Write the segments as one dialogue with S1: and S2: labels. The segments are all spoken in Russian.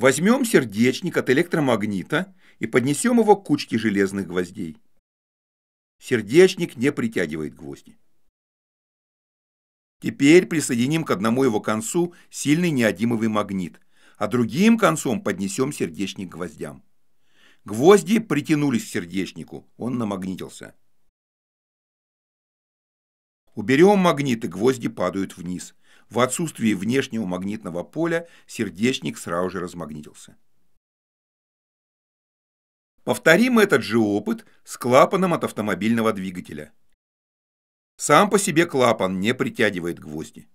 S1: Возьмем сердечник от электромагнита и поднесем его к кучке железных гвоздей. Сердечник не притягивает гвозди. Теперь присоединим к одному его концу сильный неодимовый магнит, а другим концом поднесем сердечник к гвоздям. Гвозди притянулись к сердечнику, он намагнитился. Уберем магнит, и гвозди падают вниз. В отсутствии внешнего магнитного поля сердечник сразу же размагнитился. Повторим этот же опыт с клапаном от автомобильного двигателя. Сам по себе клапан не притягивает гвозди.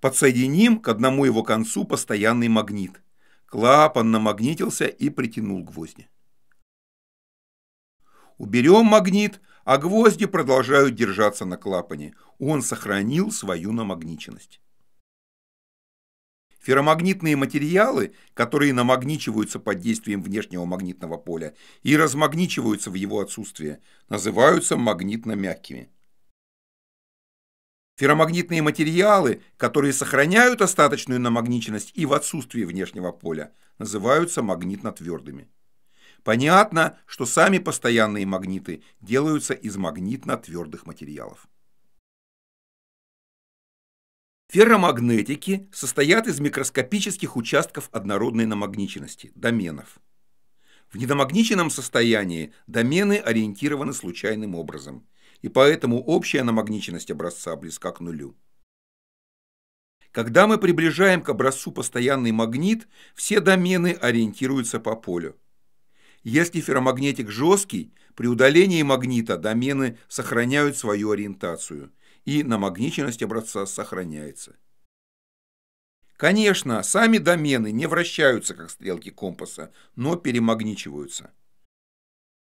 S1: Подсоединим к одному его концу постоянный магнит. Клапан намагнитился и притянул гвозди. Уберем магнит, а гвозди продолжают держаться на клапане. Он сохранил свою намагниченность. Ферромагнитные материалы, которые намагничиваются под действием внешнего магнитного поля и размагничиваются в его отсутствие, называются магнитно-мягкими. Ферромагнитные материалы, которые сохраняют остаточную намагниченность и в отсутствии внешнего поля, называются магнитно-твердыми. Понятно, что сами постоянные магниты делаются из магнитно-твердых материалов. Ферромагнетики состоят из микроскопических участков однородной намагниченности – доменов. В недомагниченном состоянии домены ориентированы случайным образом, и поэтому общая намагниченность образца близка к нулю. Когда мы приближаем к образцу постоянный магнит, все домены ориентируются по полю. Если ферромагнетик жесткий, при удалении магнита домены сохраняют свою ориентацию, и намагниченность образца сохраняется. Конечно, сами домены не вращаются, как стрелки компаса, но перемагничиваются.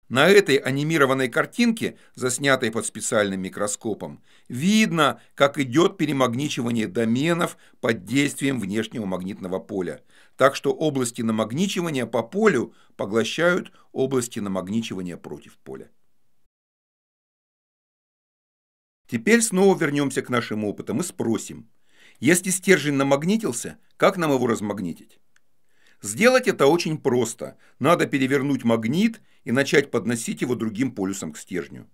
S1: На этой анимированной картинке, заснятой под специальным микроскопом, видно, как идет перемагничивание доменов под действием внешнего магнитного поля. Так что области намагничивания по полю поглощают области намагничивания против поля. Теперь снова вернемся к нашим опытам и спросим, если стержень намагнитился, как нам его размагнитить? Сделать это очень просто. Надо перевернуть магнит и начать подносить его другим полюсом к стержню.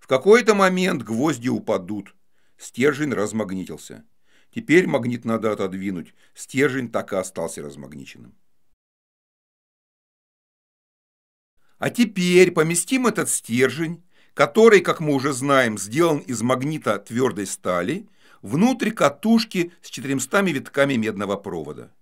S1: В какой-то момент гвозди упадут. Стержень размагнитился. Теперь магнит надо отодвинуть. Стержень так и остался размагниченным. А теперь поместим этот стержень, который, как мы уже знаем, сделан из магнита твердой стали, внутрь катушки с 400 витками медного провода.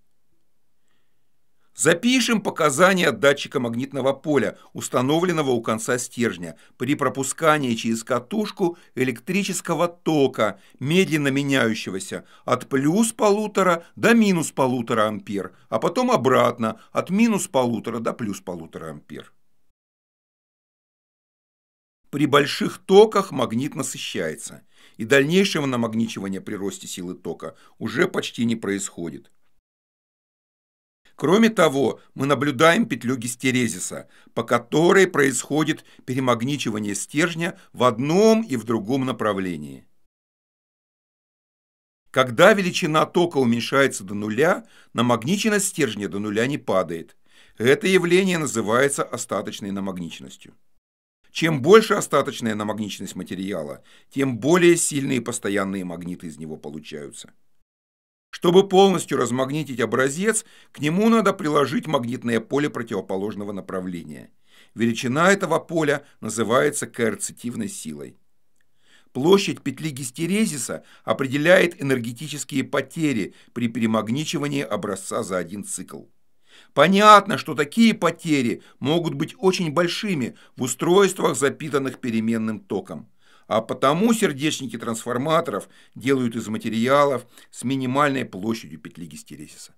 S1: Запишем показания датчика магнитного поля, установленного у конца стержня, при пропускании через катушку электрического тока, медленно меняющегося от плюс полутора до минус полутора ампер, а потом обратно от минус полутора до плюс полутора ампер. При больших токах магнит насыщается, и дальнейшего намагничивания при росте силы тока уже почти не происходит. Кроме того, мы наблюдаем петлю гистерезиса, по которой происходит перемагничивание стержня в одном и в другом направлении. Когда величина тока уменьшается до нуля, намагниченность стержня до нуля не падает. Это явление называется остаточной намагниченностью. Чем больше остаточная намагниченность материала, тем более сильные постоянные магниты из него получаются. Чтобы полностью размагнитить образец, к нему надо приложить магнитное поле противоположного направления. Величина этого поля называется коэрцитивной силой. Площадь петли гистерезиса определяет энергетические потери при перемагничивании образца за один цикл. Понятно, что такие потери могут быть очень большими в устройствах, запитанных переменным током. А потому сердечники трансформаторов делают из материалов с минимальной площадью петли гистерезиса.